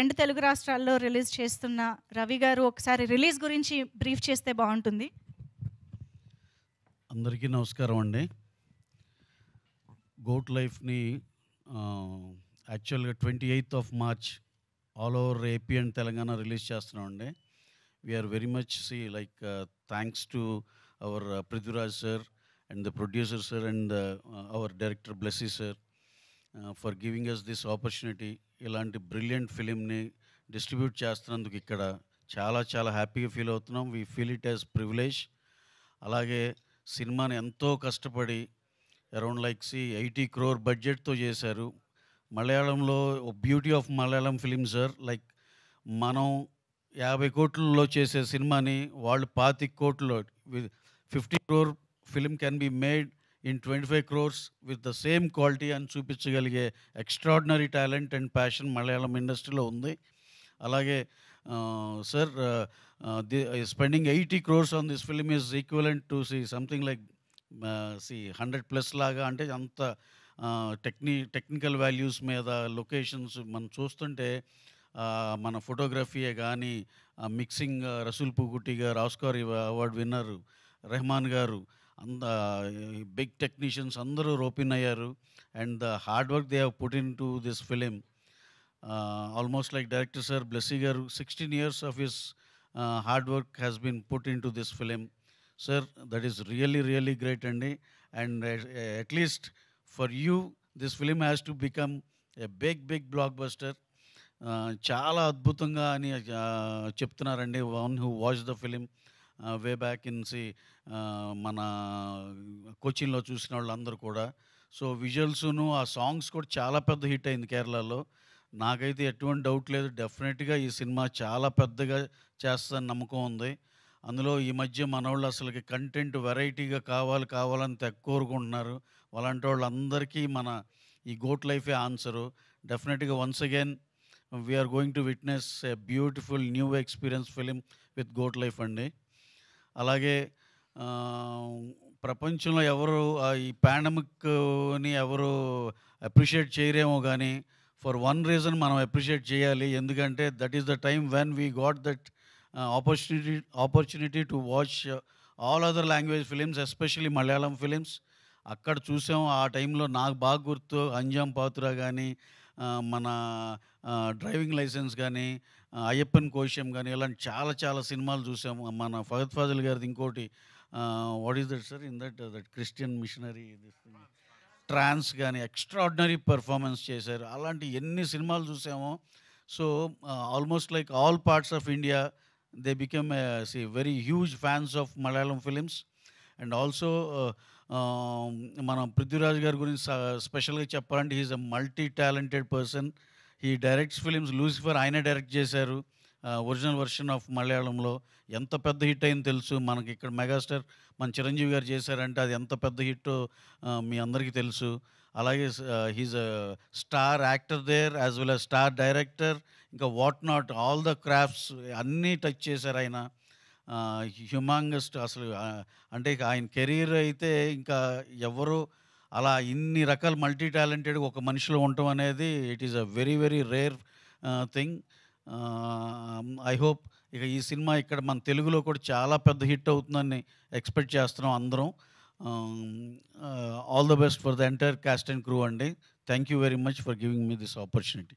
రెండు తెలుగు రాష్ట్రాల్లో రిలీజ్ చేస్తున్న రవి గారు ఒకసారి రిలీజ్ గురించి బ్రీఫ్ చేస్తే బాగుంటుంది అందరికీ నమస్కారం అండి గోట్ లైఫ్ని యాక్చువల్గా twenty eighth of March all over AP and Telangana release చేస్తున్నాం అండి we're very much see like thanks to our Prithviraj sir and the producer sir and our director Blessy sir for giving us this opportunity ఇలాంటి brilliant ఫిలింని distribute చేస్తున్నందుకు ఇక్కడ చాలా చాలా హ్యాపీగా feel అవుతున్నాం we feel it as privilege అలాగే సినిమాని ఎంతో కష్టపడి around like see eighty crore బడ్జెట్తో చేశారు మలయాళంలో beauty of Malayalam film sir like మనం యాభై కోట్లలో చేసే సినిమాని వాళ్ళు పాతి కోట్లు fifty crore film can be made in twenty five crores with the same quality అని చూపించగలిగే extraordinary talent and passion Malayalam ఇండస్ట్రీలో ఉంది అలాగే sir the spending eighty crores on this film is equivalent to see something like see hundred plus లాగా అంటే అంత టెక్ని technical values మీద లొకేషన్స్ మనం చూస్తుంటే మన ఫోటోగ్రఫీయే కానీ మిక్సింగ్ రసూల్ పుగుటి గారు ఆస్కార్ విన్నర్ రెహమాన్ గారు అంద బిగ్ టెక్నీషియన్స్ అందరూ రోపిన్ అయ్యారు and the hard work they have put into this film almost like director sir Blessy garu sixteen years of his hard work has been put into this film sir that is really really great అండి and at least for you this film has to become a big big blockbuster చాలా అద్భుతంగా అని చెప్తున్నారండి one who watch the film way back in see మన కోచింగ్లో చూసిన వాళ్ళందరూ కూడా so విజువల్స్ను ఆ సాంగ్స్ కూడా చాలా పెద్ద హిట్ అయింది కేరళలో నాకైతే ఎటువంటి డౌట్ లేదు డెఫినెట్గా ఈ సినిమా చాలా పెద్దగా చేస్తుందని నమ్మకం ఉంది అందులో ఈ మధ్య మనవాళ్ళు అసలుకి కంటెంట్ వెరైటీగా కావాలి కావాలని తెగ కోరుకుంటున్నారు అలాంటి వాళ్ళందరికీ మన ఈ గోట్ లైఫే ఆన్సరు డెఫినెట్గా once again we're going to witness a beautiful new experience film with goat life అండి అలాగే ప్రపంచంలో ఎవరు ఈ పాండమిక్ని ఎవరు అప్రిషియేట్ చేయరేమో కానీ ఫర్ వన్ రీజన్ మనం అప్రిషియేట్ చేయాలి ఎందుకంటే that is the time when we got that opportunity opportunity to watch all other language films especially Malayalam films అక్కడ చూసాం ఆ టైంలో నాకు బాగా గుర్తు అంజాం పాత్ర కానీ మన డ్రైవింగ్ లైసెన్స్ కానీ అయ్యప్పన్ కోశం కానీ ఇలాంటి చాలా చాలా సినిమాలు చూసాము మన ఫగత్ ఫాజల్ గారిది ఇంకోటి what is that sir in that that Christian missionary Trance కానీ ఎక్స్ట్రాడినరీ పెర్ఫార్మెన్స్ చేశారు అలాంటి ఎన్ని సినిమాలు చూసామో so almost like all parts of India they become see very huge fans of Malayalam films and also మనం పృథ్వీరాజ్ గారి గురించి స్పెషల్గా చెప్పాలంటే he's a multi talented person he directs films Lucifer ఆయనే డైరెక్ట్ చేశారు ఒరిజినల్ వర్షన్ ఆఫ్ మలయాళంలో ఎంత పెద్ద హిట్ అయిందో తెలుసు మనకి ఇక్కడ మెగాస్టార్ మన చిరంజీవి గారు చేశారంటే అది ఎంత పెద్ద హిట్ మీ అందరికీ తెలుసు అలాగే he's star actor there as well as star director ఇంకా what not all the crafts అన్నీ టచ్ చేశారు ఆయన హ్యుమాంగస్ట్ అసలు అంటే ఆయన కెరీర్ అయితే ఇంకా ఎవరు అలా ఇన్ని రకాల మల్టీ టాలెంటెడ్ ఒక మనిషిలో ఉండటం అనేది it is a very very rare thing I hope ఇక ఈ సినిమా ఇక్కడ మన తెలుగులో కూడా చాలా పెద్ద హిట్ అవుతుందని ఎక్స్పెక్ట్ చేస్తున్నాం అందరం all the best for the entire cast and crew అండి thank you very much for giving me this opportunity